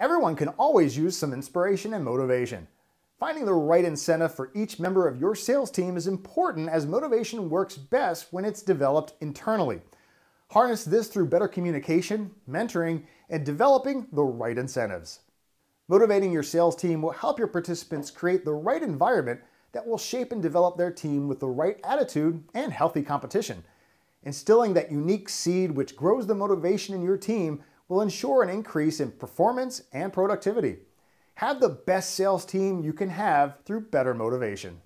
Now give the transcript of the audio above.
Everyone can always use some inspiration and motivation. Finding the right incentive for each member of your sales team is important as motivation works best when it's developed internally. Harness this through better communication, mentoring, and developing the right incentives. Motivating your sales team will help your participants create the right environment that will shape and develop their team with the right attitude and healthy competition. Instilling that unique seed which grows the motivation in your team will ensure an increase in performance and productivity. Have the best sales team you can have through better motivation.